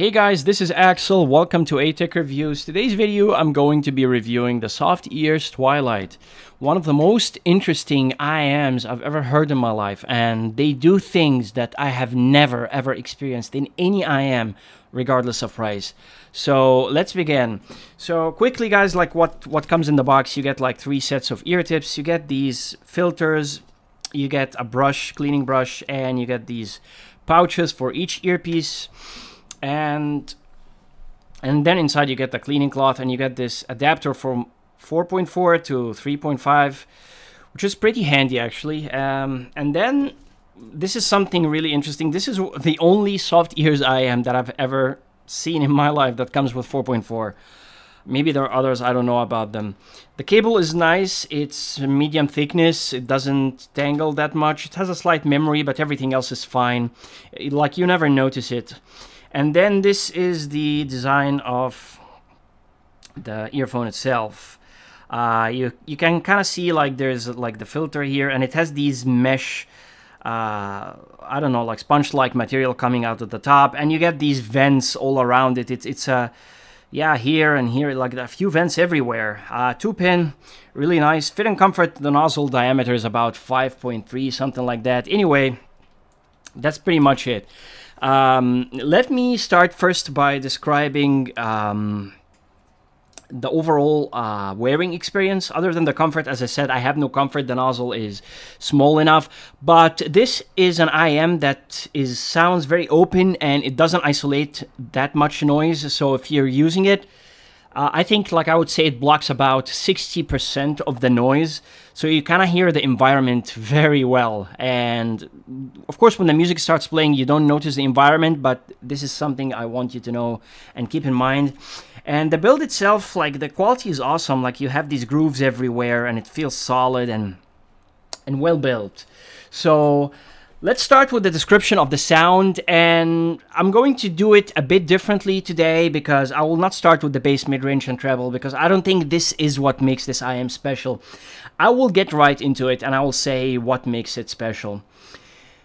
Hey guys, this is Axel. Welcome to a Reviews. Today's video, I'm going to be reviewing the Soft Ears Twilight, one of the most interesting IMs I've ever heard in my life, and they do things that I have never ever experienced in any IM, regardless of price. So let's begin. So quickly, guys, like what what comes in the box? You get like three sets of ear tips. You get these filters. You get a brush, cleaning brush, and you get these pouches for each earpiece and and then inside you get the cleaning cloth and you get this adapter from 4.4 to 3.5 which is pretty handy actually um, and then this is something really interesting this is the only soft ears i am that i've ever seen in my life that comes with 4.4 maybe there are others i don't know about them the cable is nice it's medium thickness it doesn't tangle that much it has a slight memory but everything else is fine it, like you never notice it and then this is the design of the earphone itself. Uh, you you can kind of see like there's like the filter here, and it has these mesh. Uh, I don't know, like sponge-like material coming out at the top, and you get these vents all around it. It's it's a uh, yeah here and here like a few vents everywhere uh, two pin really nice fit and comfort the nozzle diameter is about 5.3 something like that anyway that's pretty much it um, let me start first by describing um, the overall uh, wearing experience. Other than the comfort, as I said, I have no comfort. The nozzle is small enough, but this is an IM that is sounds very open and it doesn't isolate that much noise. So if you're using it, uh, I think, like I would say, it blocks about 60% of the noise, so you kind of hear the environment very well. And of course, when the music starts playing, you don't notice the environment, but this is something I want you to know and keep in mind. And the build itself, like the quality is awesome. Like you have these grooves everywhere, and it feels solid and and well built. So Let's start with the description of the sound and I'm going to do it a bit differently today because I will not start with the bass mid-range and treble because I don't think this is what makes this IM special. I will get right into it and I will say what makes it special.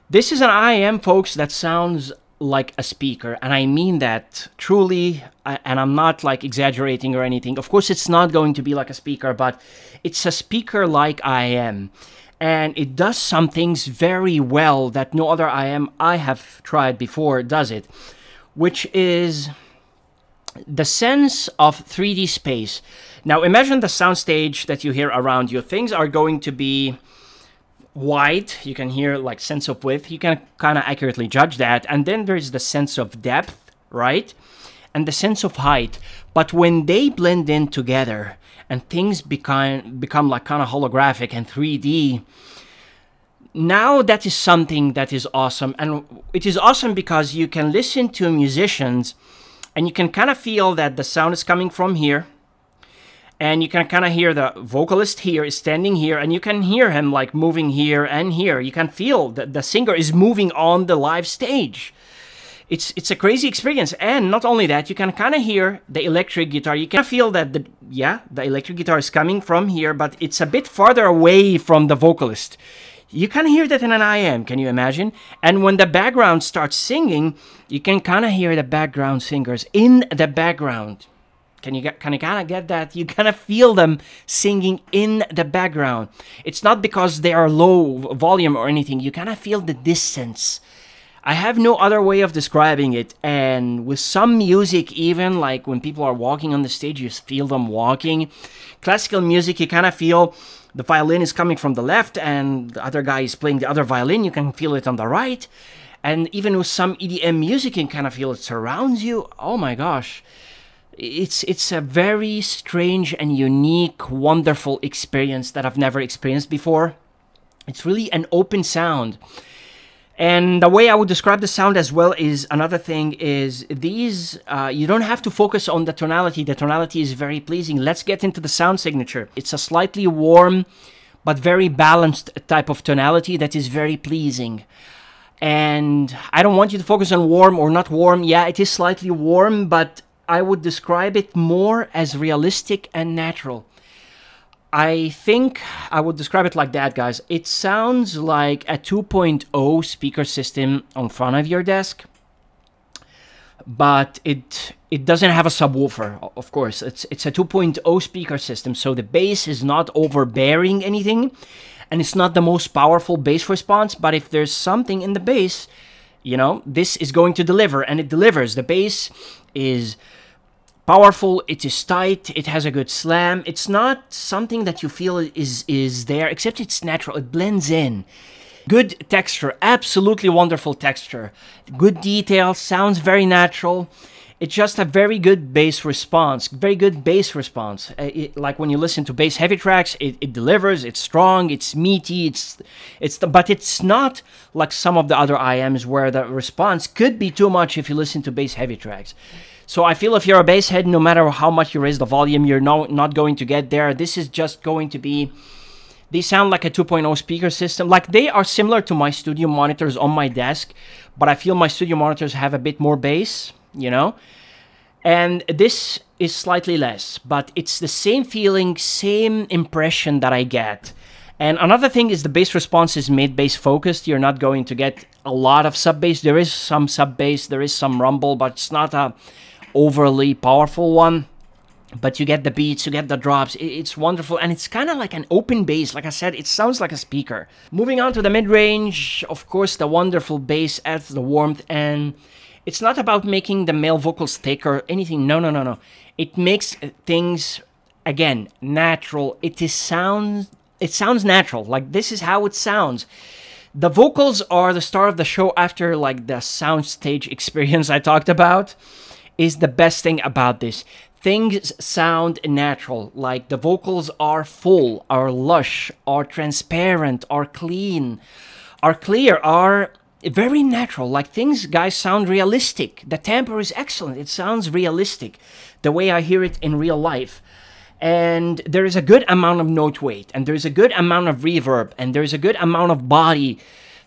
This is an IM folks that sounds like a speaker and I mean that truly and I'm not like exaggerating or anything. Of course it's not going to be like a speaker but it's a speaker like IM and it does some things very well that no other IM I have tried before does it, which is the sense of 3D space. Now imagine the soundstage that you hear around you. Things are going to be wide. You can hear like sense of width. You can kind of accurately judge that. And then there's the sense of depth, right? And the sense of height. But when they blend in together, and things become become like kind of holographic and 3D. Now that is something that is awesome, and it is awesome because you can listen to musicians, and you can kind of feel that the sound is coming from here, and you can kind of hear the vocalist here is standing here, and you can hear him like moving here and here. You can feel that the singer is moving on the live stage it's it's a crazy experience. And not only that, you can kind of hear the electric guitar. You can feel that the yeah the electric guitar is coming from here, but it's a bit farther away from the vocalist. You can hear that in an IM. Can you imagine? And when the background starts singing, you can kind of hear the background singers in the background. Can you get, can you kind of get that? You kind of feel them singing in the background. It's not because they are low volume or anything. You kind of feel the distance I have no other way of describing it. And with some music, even like when people are walking on the stage, you feel them walking. Classical music, you kind of feel the violin is coming from the left and the other guy is playing the other violin. You can feel it on the right. And even with some EDM music, you can kind of feel it surrounds you. Oh my gosh. It's it's a very strange and unique, wonderful experience that I've never experienced before. It's really an open sound and the way I would describe the sound as well is another thing is these, uh, you don't have to focus on the tonality. The tonality is very pleasing. Let's get into the sound signature. It's a slightly warm, but very balanced type of tonality that is very pleasing. And I don't want you to focus on warm or not warm. Yeah, it is slightly warm, but I would describe it more as realistic and natural. I think I would describe it like that, guys. It sounds like a 2.0 speaker system on front of your desk, but it it doesn't have a subwoofer, of course. It's it's a 2.0 speaker system, so the bass is not overbearing anything, and it's not the most powerful bass response. But if there's something in the bass, you know, this is going to deliver, and it delivers. The bass is powerful, it is tight, it has a good slam. It's not something that you feel is, is there, except it's natural, it blends in. Good texture, absolutely wonderful texture. Good detail, sounds very natural. It's just a very good bass response, very good bass response. Uh, it, like when you listen to bass heavy tracks, it, it delivers, it's strong, it's meaty, it's, it's the, but it's not like some of the other IMs where the response could be too much if you listen to bass heavy tracks. So I feel if you're a bass head, no matter how much you raise the volume, you're no, not going to get there. This is just going to be, they sound like a 2.0 speaker system. Like they are similar to my studio monitors on my desk, but I feel my studio monitors have a bit more bass, you know? And this is slightly less, but it's the same feeling, same impression that I get. And another thing is the bass response is mid bass focused. You're not going to get a lot of sub bass. There is some sub bass, there is some rumble, but it's not a overly powerful one but you get the beats, you get the drops, it's wonderful, and it's kind of like an open bass, like I said, it sounds like a speaker. Moving on to the mid-range, of course, the wonderful bass adds the warmth, and it's not about making the male vocals thick or anything, no, no, no, no. It makes uh, things, again, natural, it is sounds, it sounds natural, like this is how it sounds. The vocals are the star of the show after like the soundstage experience I talked about is the best thing about this. Things sound natural, like the vocals are full, are lush, are transparent, are clean, are clear, are very natural. Like things, guys, sound realistic. The tempo is excellent. It sounds realistic the way I hear it in real life. And there is a good amount of note weight, and there is a good amount of reverb, and there is a good amount of body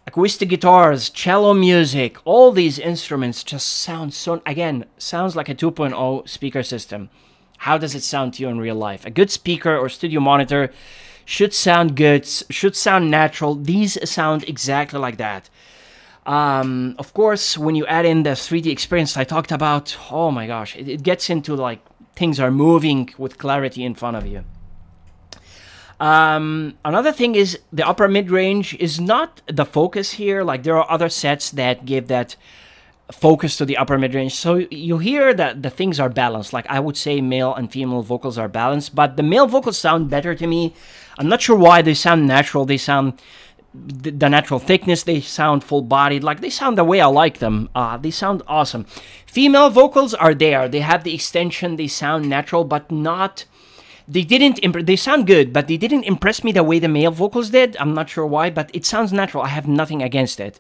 acoustic guitars, cello music, all these instruments just sound so, again, sounds like a 2.0 speaker system. How does it sound to you in real life? A good speaker or studio monitor should sound good, should sound natural. These sound exactly like that. Um, of course, when you add in the 3D experience I talked about, oh my gosh, it, it gets into like things are moving with clarity in front of you. Um, another thing is the upper mid range is not the focus here. Like there are other sets that give that focus to the upper mid range. So you hear that the things are balanced. Like I would say male and female vocals are balanced, but the male vocals sound better to me. I'm not sure why they sound natural. They sound the natural thickness they sound full bodied like they sound the way i like them uh, they sound awesome female vocals are there they have the extension they sound natural but not they didn't imp- they sound good but they didn't impress me the way the male vocals did i'm not sure why but it sounds natural i have nothing against it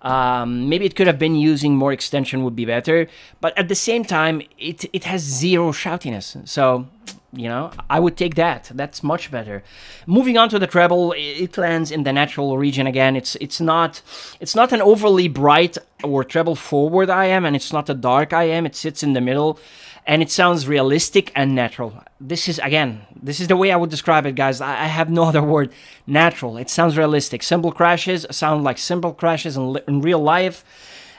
um, maybe it could have been using more extension would be better but at the same time it it has zero shoutiness so you know i would take that that's much better moving on to the treble it lands in the natural region again it's it's not it's not an overly bright or treble forward i am and it's not a dark i am it sits in the middle and it sounds realistic and natural. This is again, this is the way I would describe it, guys. I, have no other word. Natural. It sounds realistic. Simple crashes sound like simple crashes in, in real life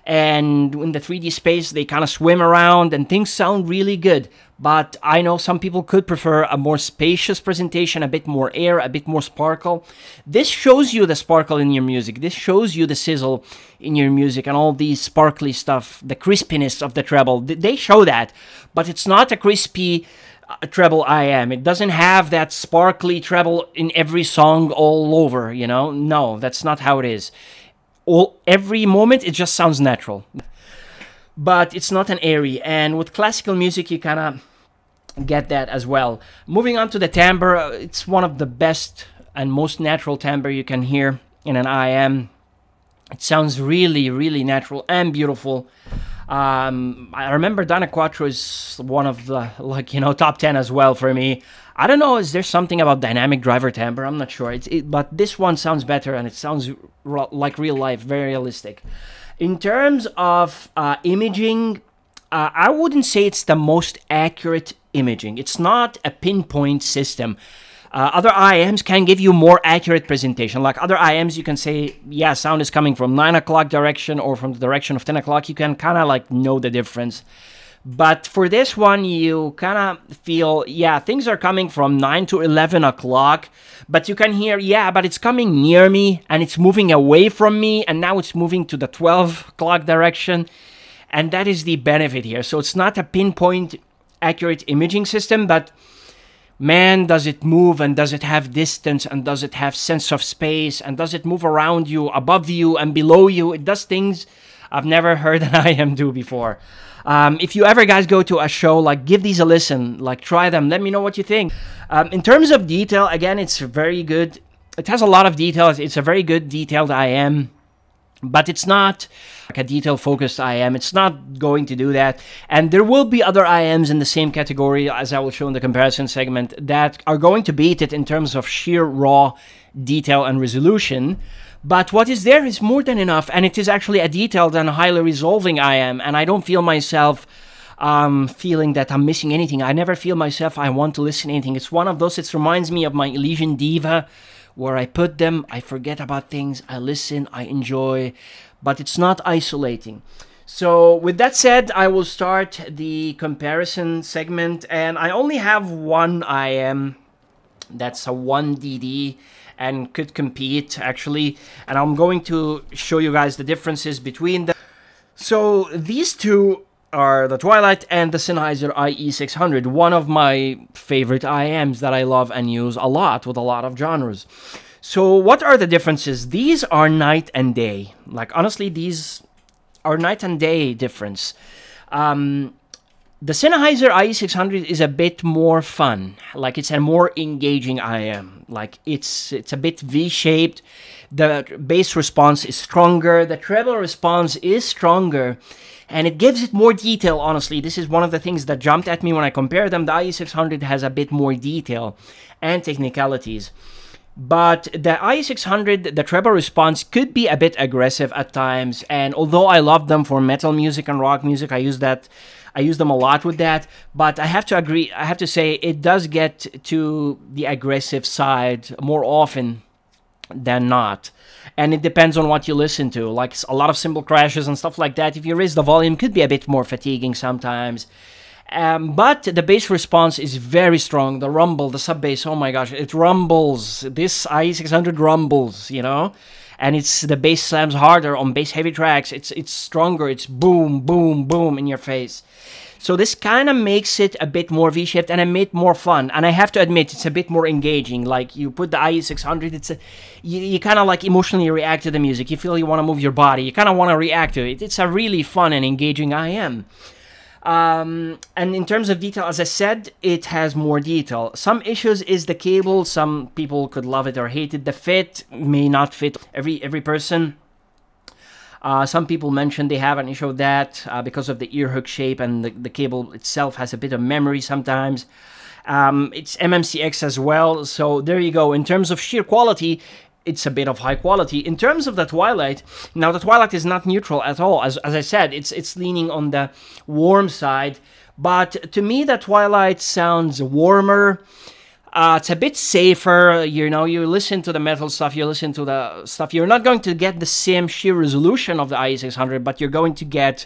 and in the 3D space they kind of swim around and things sound really good. But I know some people could prefer a more spacious presentation, a bit more air, a bit more sparkle. This shows you the sparkle in your music. This shows you the sizzle in your music and all these sparkly stuff, the crispiness of the treble. They show that, but it's not a crispy a uh, treble I am. It doesn't have that sparkly treble in every song all over, you know? No, that's not how it is all every moment it just sounds natural but it's not an airy and with classical music you kind of get that as well moving on to the timbre uh, it's one of the best and most natural timbre you can hear in an IM it sounds really really natural and beautiful um, I remember Dana Quattro is one of the like you know top ten as well for me. I don't know, is there something about dynamic driver temper? I'm not sure. It's it, but this one sounds better and it sounds like real life, very realistic. In terms of uh, imaging, uh, I wouldn't say it's the most accurate imaging. It's not a pinpoint system. Uh, other IMs can give you more accurate presentation. Like other IMs, you can say, yeah, sound is coming from 9 o'clock direction or from the direction of 10 o'clock. You can kind of like know the difference. But for this one, you kind of feel, yeah, things are coming from 9 to 11 o'clock, but you can hear, yeah, but it's coming near me and it's moving away from me, and now it's moving to the 12 o'clock direction. And that is the benefit here. So it's not a pinpoint accurate imaging system, but man does it move and does it have distance and does it have sense of space and does it move around you above you and below you it does things i've never heard an im do before um, if you ever guys go to a show like give these a listen like try them let me know what you think um, in terms of detail again it's very good it has a lot of details it's a very good detailed im but it's not like a detail focused IM. It's not going to do that. And there will be other IMs in the same category, as I will show in the comparison segment, that are going to beat it in terms of sheer raw detail and resolution. But what is there is more than enough, and it is actually a detailed and highly resolving IM. And I don't feel myself um, feeling that I'm missing anything. I never feel myself I want to listen to anything. It's one of those, it reminds me of my Elysian Diva where I put them, I forget about things, I listen, I enjoy, but it's not isolating. So with that said, I will start the comparison segment and I only have one IM that's a 1DD and could compete actually and I'm going to show you guys the differences between them. So these two are the Twilight and the Sennheiser IE600, one of my favorite IMs that I love and use a lot with a lot of genres. So, what are the differences? These are night and day. Like, honestly, these are night and day difference. Um, the Sennheiser IE600 is a bit more fun. Like it's a more engaging IM. Like it's it's a bit V-shaped. The bass response is stronger. The treble response is stronger. And it gives it more detail, honestly. This is one of the things that jumped at me when I compare them. The IE600 has a bit more detail and technicalities. But the IE600, the treble response could be a bit aggressive at times. And although I love them for metal music and rock music, I use that I use them a lot with that. But I have to agree, I have to say, it does get to the aggressive side more often than not. And it depends on what you listen to. Like a lot of cymbal crashes and stuff like that, if you raise the volume, could be a bit more fatiguing sometimes. Um, but the bass response is very strong. The rumble, the sub bass, oh my gosh, it rumbles. This IE600 rumbles, you know? and it's the bass slams harder on bass heavy tracks. It's it's stronger. It's boom, boom, boom in your face. So this kind of makes it a bit more V-shaped and a bit more fun. And I have to admit, it's a bit more engaging. Like you put the IE600, it's a, you, you kind of like emotionally react to the music. You feel you want to move your body. You kind of want to react to it. It's a really fun and engaging IM. Um, and in terms of detail, as I said, it has more detail. Some issues is the cable. Some people could love it or hate it. The fit may not fit every every person. Uh, some people mentioned they have an issue with that uh, because of the ear hook shape and the, the cable itself has a bit of memory sometimes. Um, it's MMCX as well, so there you go. In terms of sheer quality, it's a bit of high quality. In terms of the Twilight, now the Twilight is not neutral at all. As, as I said, it's it's leaning on the warm side. But to me, the Twilight sounds warmer. Uh, it's a bit safer, you know, you listen to the metal stuff, you listen to the stuff. You're not going to get the same sheer resolution of the i 600 but you're going to get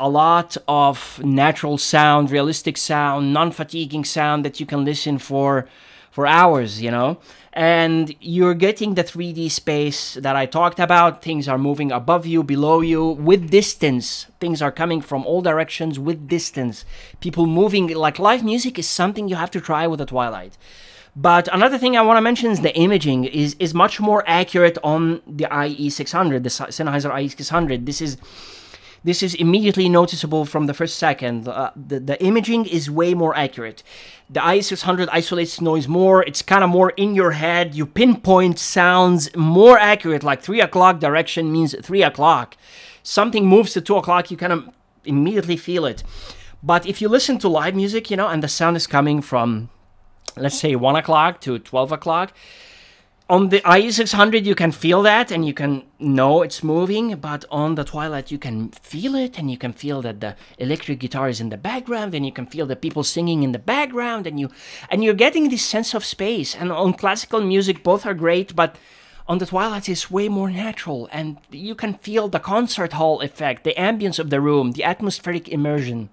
a lot of natural sound, realistic sound, non fatiguing sound that you can listen for for hours, you know? And you're getting the 3D space that I talked about. Things are moving above you, below you, with distance. Things are coming from all directions with distance. People moving, like live music is something you have to try with the Twilight. But another thing I want to mention is the imaging is, is much more accurate on the IE600, the Sennheiser IE600. This is this is immediately noticeable from the first second. Uh, the, the imaging is way more accurate. The i600 isolates noise more, it's kind of more in your head, you pinpoint sounds more accurate, like 3 o'clock direction means 3 o'clock. Something moves to 2 o'clock, you kind of immediately feel it. But if you listen to live music, you know, and the sound is coming from, let's say, 1 o'clock to 12 o'clock, on the IE600 you can feel that and you can know it's moving, but on the Twilight you can feel it and you can feel that the electric guitar is in the background and you can feel the people singing in the background and you and you're getting this sense of space. And on classical music both are great, but on the Twilight is way more natural and you can feel the concert hall effect, the ambience of the room, the atmospheric immersion.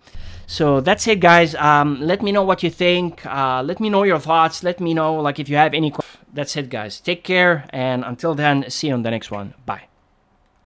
So that's it guys. Um, let me know what you think. Uh, let me know your thoughts. Let me know like if you have any questions that's it, guys. Take care, and until then, see you on the next one. Bye.